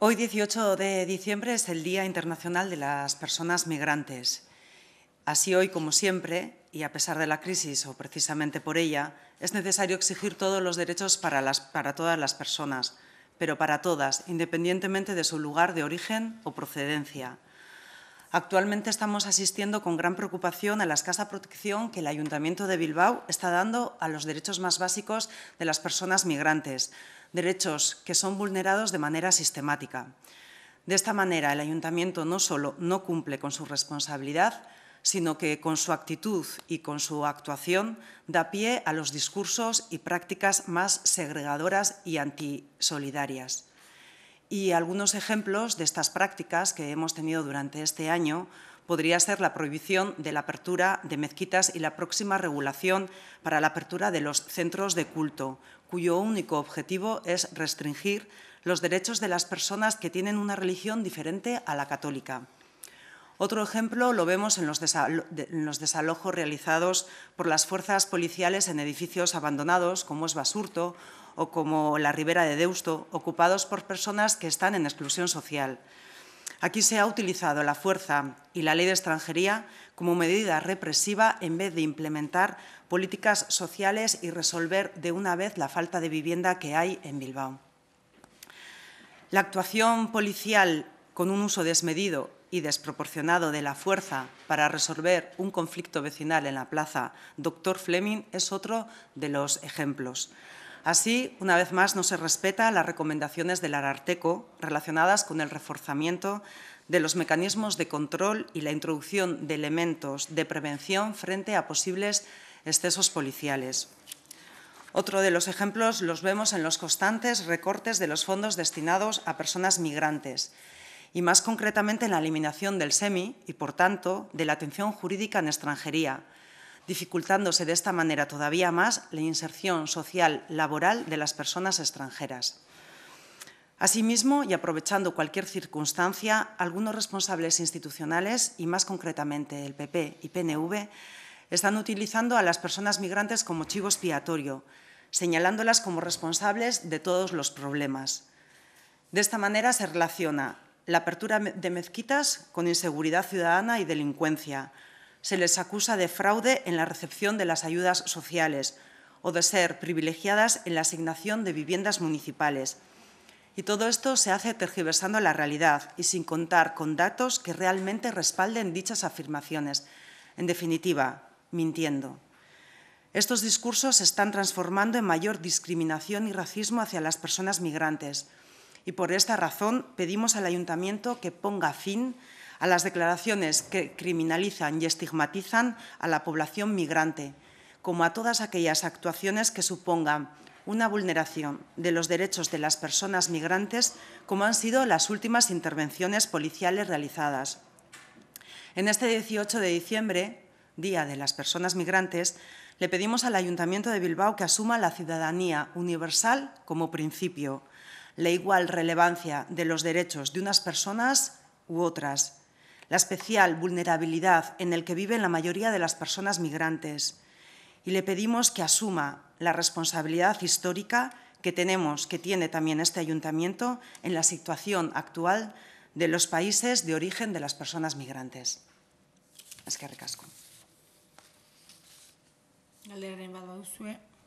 Hoy, 18 de diciembre, es el Día Internacional de las Personas Migrantes. Así hoy, como siempre, y a pesar de la crisis o precisamente por ella, es necesario exigir todos los derechos para, para todas las personas, pero para todas, independientemente de su lugar de origen o procedencia. Actualmente estamos asistiendo con gran preocupación a la escasa protección que el Ayuntamiento de Bilbao está dando a los derechos más básicos de las personas migrantes, derechos que son vulnerados de manera sistemática. De esta manera, el ayuntamiento no solo no cumple con su responsabilidad, sino que con su actitud y con su actuación da pie a los discursos y prácticas más segregadoras y antisolidarias. Y algunos ejemplos de estas prácticas que hemos tenido durante este año podría ser la prohibición de la apertura de mezquitas y la próxima regulación para la apertura de los centros de culto, cuyo único objetivo es restringir los derechos de las personas que tienen una religión diferente a la católica. Otro ejemplo lo vemos en los, desalojos realizados por las fuerzas policiales en edificios abandonados, como es Basurto o como la Ribera de Deusto, ocupados por personas que están en exclusión social. Aquí se ha utilizado la fuerza y la ley de extranjería como medida represiva en vez de implementar políticas sociales y resolver de una vez la falta de vivienda que hay en Bilbao. La actuación policial con un uso desmedido y desproporcionado de la fuerza para resolver un conflicto vecinal en la plaza Doctor Fleming es otro de los ejemplos. Así, una vez más, no se respeta las recomendaciones del Ararteco relacionadas con el reforzamiento de los mecanismos de control y la introducción de elementos de prevención frente a posibles excesos policiales. Otro de los ejemplos los vemos en los constantes recortes de los fondos destinados a personas migrantes y más concretamente en la eliminación del SEMI y, por tanto, de la atención jurídica en extranjería, dificultándose de esta manera todavía más la inserción social laboral de las personas extranjeras. Asimismo, y aprovechando cualquier circunstancia, algunos responsables institucionales, y más concretamente el PP y PNV, están utilizando a las personas migrantes como chivo expiatorio, señalándolas como responsables de todos los problemas. De esta manera se relaciona la apertura de mezquitas con inseguridad ciudadana y delincuencia, se les acusa de fraude en la recepción de las ayudas sociales o de ser privilegiadas en la asignación de viviendas municipales. Y todo esto se hace tergiversando la realidad y sin contar con datos que realmente respalden dichas afirmaciones. En definitiva, mintiendo. Estos discursos se están transformando en mayor discriminación y racismo hacia las personas migrantes. Y por esta razón pedimos al Ayuntamiento que ponga fin a las declaraciones que criminalizan y estigmatizan a la población migrante, como a todas aquellas actuaciones que supongan una vulneración de los derechos de las personas migrantes, como han sido las últimas intervenciones policiales realizadas. En este 18 de diciembre, Día de las Personas Migrantes, le pedimos al Ayuntamiento de Bilbao que asuma la ciudadanía universal como principio, la igual relevancia de los derechos de unas personas u otras, la especial vulnerabilidad en el que viven la mayoría de las personas migrantes y le pedimos que asuma la responsabilidad histórica que tenemos, que tiene también este ayuntamiento en la situación actual de los países de origen de las personas migrantes. Es que